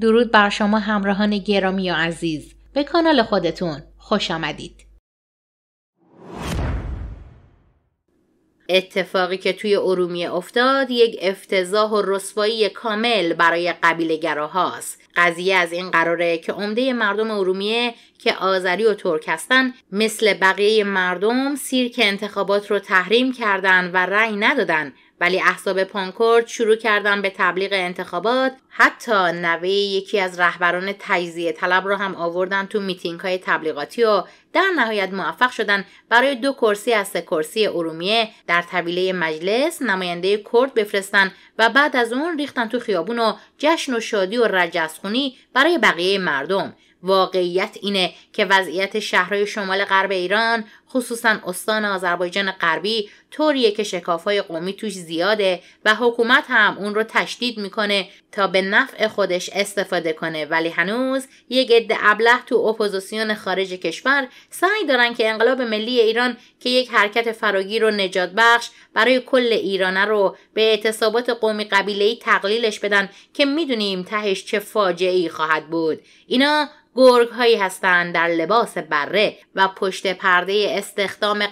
درود بر شما همراهان گرامی و عزیز به کانال خودتون خوش آمدید اتفاقی که توی ارومیه افتاد یک افتضاح و رسوایی کامل برای قبیله گراهاست قضیه از این قراره که عمده مردم ارومیه که آذری و ترک هستن مثل بقیه مردم سیرک انتخابات رو تحریم کردن و رأی ندادن ولی احزاب پانکورد شروع کردن به تبلیغ انتخابات حتی نوه یکی از رهبران تجزیه طلب را هم آوردن تو میتینگ های تبلیغاتی و در نهایت موفق شدن برای دو کرسی از سه کرسی ارومیه در طویله مجلس نماینده کرد بفرستن و بعد از اون ریختن تو خیابون و جشن و شادی و رجسخونی برای بقیه مردم واقعیت اینه که وضعیت شهرهای شمال غرب ایران خصوصا استان آذربایجان غربی طوریه که شکافهای قومی توش زیاده و حکومت هم اون رو تشدید میکنه تا به نفع خودش استفاده کنه ولی هنوز یک عده ابله تو اپوزیسیون خارج کشور سعی دارن که انقلاب ملی ایران که یک حرکت فراگیر رو نجات بخش برای کل ایرانه رو به اعتصابات قومی قبیله‌ای تقلیلش بدن که میدونیم تهش چه فاجعه ای خواهد بود اینا گرگ هایی هستند در لباس بره و پشت پرده استخدام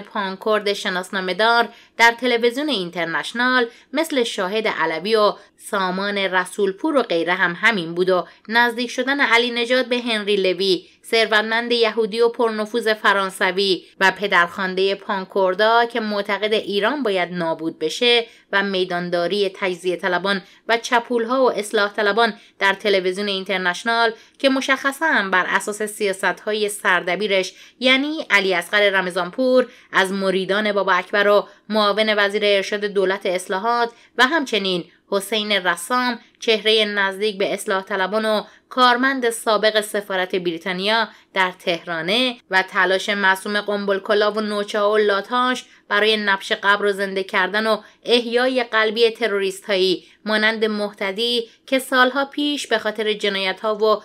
پانکورد شناسنامه شناسنامهدار در تلویزیون اینترنشنال مثل شاهد علوی و سامان رسولپور و غیره هم همین بود و نزدیک شدن علی نجات به هنری لوی ثروتمند یهودی و پرنفوذ فرانسوی و پدرخوانده پانکوردا که معتقد ایران باید نابود بشه و میدانداری تجزیه طلبان و چپولها و اصلاح طلبان در تلویزیون اینترنشنال که مشخصا بر اساس سیاست های سردبیرش یعنی علی اصغر رمضانپور از مریدان بابا اکبر معاون وزیر ارشاد دولت اصلاحات و همچنین حسین رسام چهره نزدیک به اصلاح طلبان و کارمند سابق سفارت بریتانیا در تهرانه و تلاش معصوم کلا و نوچا و لاتاش برای نبش قبر و زنده کردن و احیای قلبی تروریست هایی مانند محتدی که سالها پیش به خاطر جنایت ها و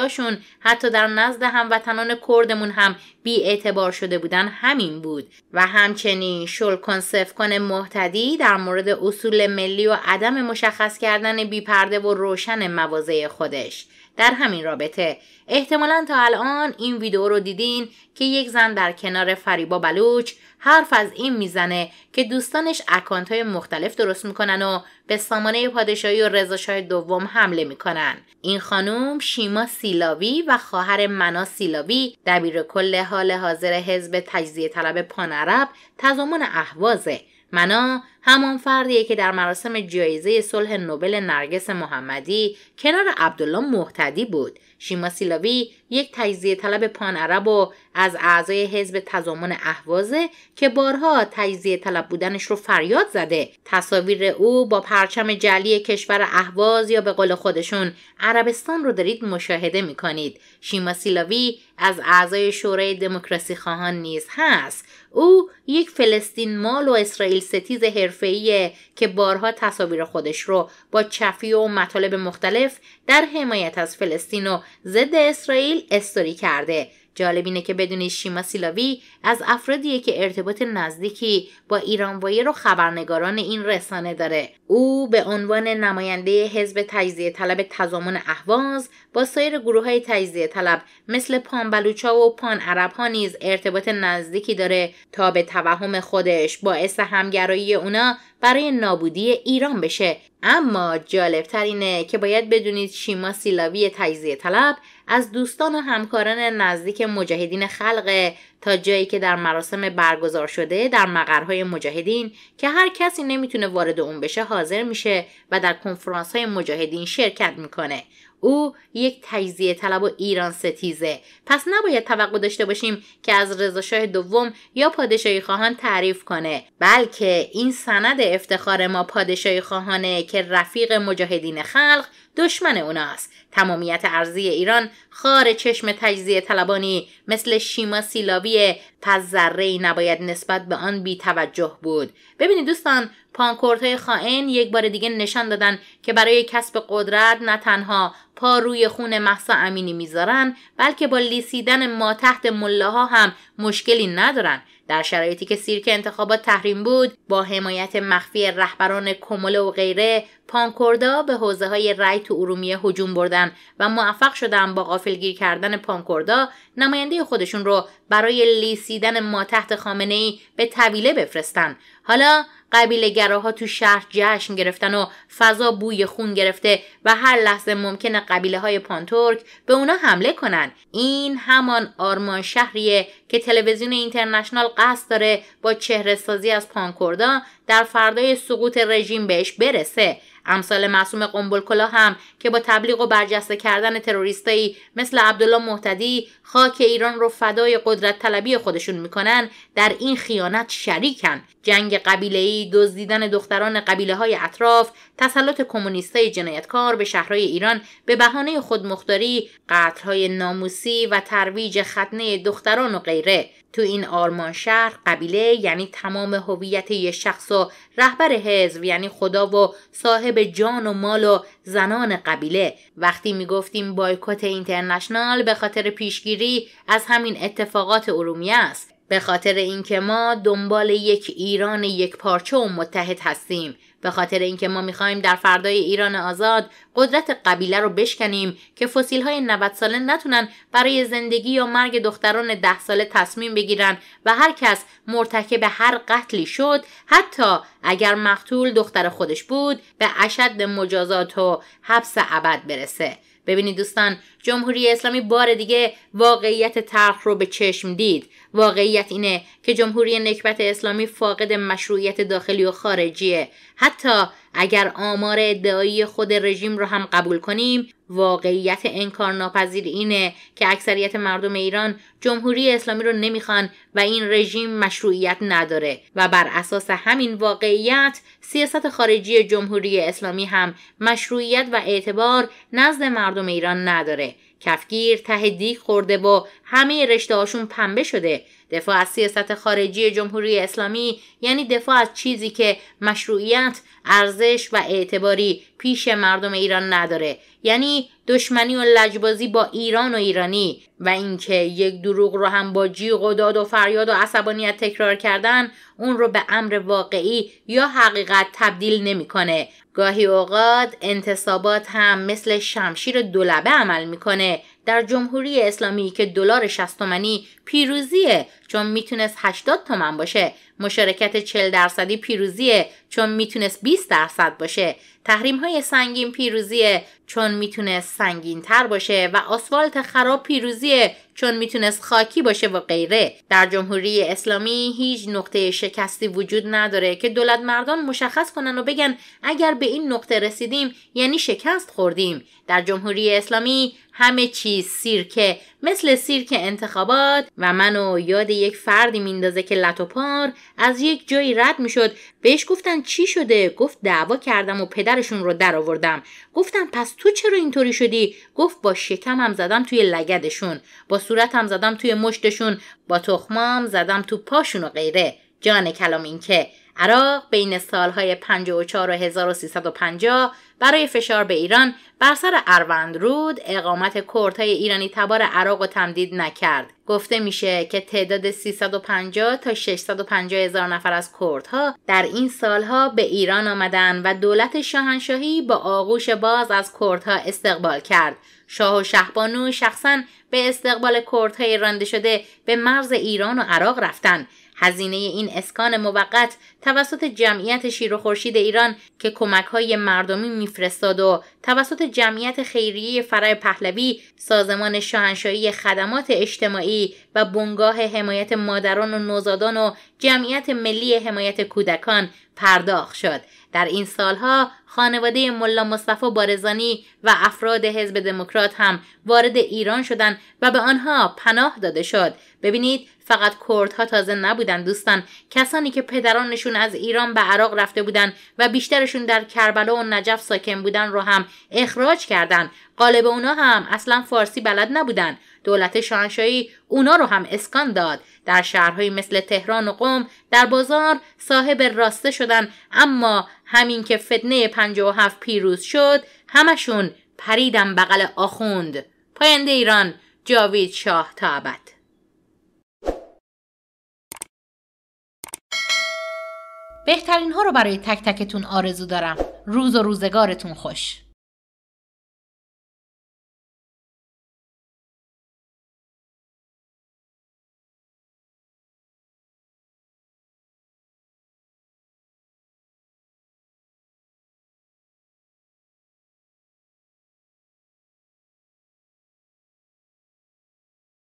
هاشون حتی در نزد هموطنان کردمون هم بی اعتبار شده بودن همین بود و همچنین شل کن محتدی در مورد اصول ملی و عدم مشخص کردن بیپرده و روشن مواضع خودش در همین رابطه احتمالا تا الان این ویدیو رو دیدین که یک زن در کنار فریبا بلوچ حرف از این میزنه که دوستانش اکانت های مختلف درست میکنن و به سامانه پادشاهی و رضاشاه دوم حمله میکنن این خانم شیما سیلاوی و خواهر منا سیلاوی دبیر کل حال حاضر حزب تجزیه طلب پانعرب تضامن احوازه منا همان فردیه که در مراسم جایزه صلح نوبل نرگس محمدی کنار عبدالله محتدی بود شیما سیلاوی یک تجزیه طلب پان عرب و از اعضای حزب تضامن احوازه که بارها تجزیه طلب بودنش رو فریاد زده تصاویر او با پرچم جلی کشور احواز یا به قول خودشون عربستان رو دارید مشاهده میکنید شیما سیلاوی از اعضای شورای دموکراسی خواهان نیز هست او یک فلسطین مال و اسرائیل ستیز حرفه‌ایه که بارها تصاویر خودش رو با چفی و مطالب مختلف در حمایت از فلسطین و ضد اسرائیل استوری کرده جالب اینه که بدون شیما سیلاوی از افرادیه که ارتباط نزدیکی با وایر و خبرنگاران این رسانه داره او به عنوان نماینده حزب تجزیه طلب تضامن اهواز با سایر گروه های تجزیه طلب مثل پان بلوچا و پان عرب ها نیز ارتباط نزدیکی داره تا به توهم خودش باعث همگرایی اونا برای نابودی ایران بشه اما جالبتر اینه که باید بدونید شیما سیلاوی تجزیه طلب از دوستان و همکاران نزدیک مجاهدین خلقه تا جایی که در مراسم برگزار شده در مقرهای مجاهدین که هر کسی نمیتونه وارد اون بشه حاضر میشه و در کنفرانس های مجاهدین شرکت میکنه او یک تجزیه طلب و ایران ستیزه پس نباید توقع داشته باشیم که از رضاشاه دوم یا پادشاهی خواهان تعریف کنه بلکه این سند افتخار ما پادشاهی خواهانه که رفیق مجاهدین خلق دشمن اوناست تمامیت ارزی ایران خار چشم تجزیه طلبانی مثل شیما سیلاوی پس ای نباید نسبت به آن بی توجه بود ببینید دوستان پانکورت های خائن یک بار دیگه نشان دادن که برای کسب قدرت نه تنها پا روی خون محسا امینی میذارن بلکه با لیسیدن ما تحت ملاها هم مشکلی ندارن در شرایطی که سیرک انتخابات تحریم بود با حمایت مخفی رهبران کمله و غیره پانکوردا به حوزه های رای تو ارومیه هجوم بردن و موفق شدن با غافلگیر کردن پانکوردا نماینده خودشون رو برای لیسیدن ما تحت خامنه ای به طویله بفرستن حالا قبیله گراها تو شهر جشن گرفتن و فضا بوی خون گرفته و هر لحظه ممکنه قبیله های پانتورک به اونا حمله کنن این همان آرمان شهریه که تلویزیون اینترنشنال قصد داره با چهره سازی از پانکوردا در فردای سقوط رژیم بهش برسه امثال معصوم قنبلکلا هم که با تبلیغ و برجسته کردن تروریستایی مثل عبدالله محتدی خاک ایران رو فدای قدرت طلبی خودشون میکنن در این خیانت شریکن جنگ ای دزدیدن دختران قبیله های اطراف، تسلط کمونیستای جنایتکار به شهرهای ایران به بهانه خودمختاری، قتل‌های ناموسی و ترویج ختنه دختران و غیره تو این آرمان شهر قبیله یعنی تمام هویت یه شخص و رهبر حزب یعنی خدا و صاحب جان و مال و زنان قبیله وقتی میگفتیم بایکوت اینترنشنال به خاطر پیشگیری از همین اتفاقات ارومیه است به خاطر اینکه ما دنبال یک ایران یک پارچه و متحد هستیم به خاطر اینکه ما میخواهیم در فردای ایران آزاد قدرت قبیله رو بشکنیم که فسیل های 90 ساله نتونن برای زندگی یا مرگ دختران ده ساله تصمیم بگیرن و هر کس مرتکب هر قتلی شد حتی اگر مقتول دختر خودش بود به اشد مجازات و حبس ابد برسه ببینید دوستان جمهوری اسلامی بار دیگه واقعیت طرخ رو به چشم دید واقعیت اینه که جمهوری نکبت اسلامی فاقد مشروعیت داخلی و خارجیه حتی اگر آمار ادعایی خود رژیم رو هم قبول کنیم واقعیت انکار اینه که اکثریت مردم ایران جمهوری اسلامی رو نمیخوان و این رژیم مشروعیت نداره و بر اساس همین واقعیت سیاست خارجی جمهوری اسلامی هم مشروعیت و اعتبار نزد مردم ایران نداره کفگیر ته دیگ خورده و همه رشته هاشون پنبه شده دفاع از سیاست خارجی جمهوری اسلامی یعنی دفاع از چیزی که مشروعیت، ارزش و اعتباری پیش مردم ایران نداره یعنی دشمنی و لجبازی با ایران و ایرانی و اینکه یک دروغ رو هم با جیغ و داد و فریاد و عصبانیت تکرار کردن اون رو به امر واقعی یا حقیقت تبدیل نمیکنه گاهی اوقات انتصابات هم مثل شمشیر دولبه عمل میکنه در جمهوری اسلامی که دلار 60 تومانی پیروزیه چون میتونست 80 تومن باشه مشارکت 40 درصدی پیروزیه چون میتونست 20 درصد باشه تحریم های سنگین پیروزیه چون میتونست سنگین تر باشه و آسفالت خراب پیروزیه چون میتونست خاکی باشه و غیره در جمهوری اسلامی هیچ نقطه شکستی وجود نداره که دولت مردان مشخص کنن و بگن اگر به این نقطه رسیدیم یعنی شکست خوردیم در جمهوری اسلامی همه چیز سیرکه مثل سیرک انتخابات و منو یاد یک فردی میندازه که لطوپار از یک جایی رد میشد بهش گفتن چی شده گفت دعوا کردم و پدرشون رو درآوردم گفتم پس تو چرا اینطوری شدی گفت با شکمم زدم توی لگدشون با صورتم زدم توی مشتشون با تخمام زدم تو پاشون و غیره جان کلام این که عراق بین سالهای 54 و 1350 برای فشار به ایران بر سر اروند رود اقامت کردهای ایرانی تبار عراق و تمدید نکرد. گفته میشه که تعداد 350 تا 650 هزار نفر از کردها در این سالها به ایران آمدن و دولت شاهنشاهی با آغوش باز از کردها استقبال کرد. شاه و شهبانو شخصا به استقبال کردهای رانده شده به مرز ایران و عراق رفتند. هزینه این اسکان موقت توسط جمعیت شیر و خورشید ایران که کمک های مردمی میفرستاد و توسط جمعیت خیریه فرای پهلوی سازمان شاهنشاهی خدمات اجتماعی و بنگاه حمایت مادران و نوزادان و جمعیت ملی حمایت کودکان پرداخت شد در این سالها خانواده ملا مصطفی بارزانی و افراد حزب دموکرات هم وارد ایران شدند و به آنها پناه داده شد ببینید فقط کردها تازه نبودن دوستان کسانی که پدرانشون از ایران به عراق رفته بودن و بیشترشون در کربلا و نجف ساکن بودن رو هم اخراج کردند غالب اونا هم اصلا فارسی بلد نبودن دولت شاهنشاهی اونا رو هم اسکان داد در شهرهایی مثل تهران و قم در بازار صاحب راسته شدن اما همین که فتنه 57 پیروز شد همشون پریدن بغل آخوند پاینده ایران جاوید شاه تا بهترین ها رو برای تک تکتون آرزو دارم روز و روزگارتون خوش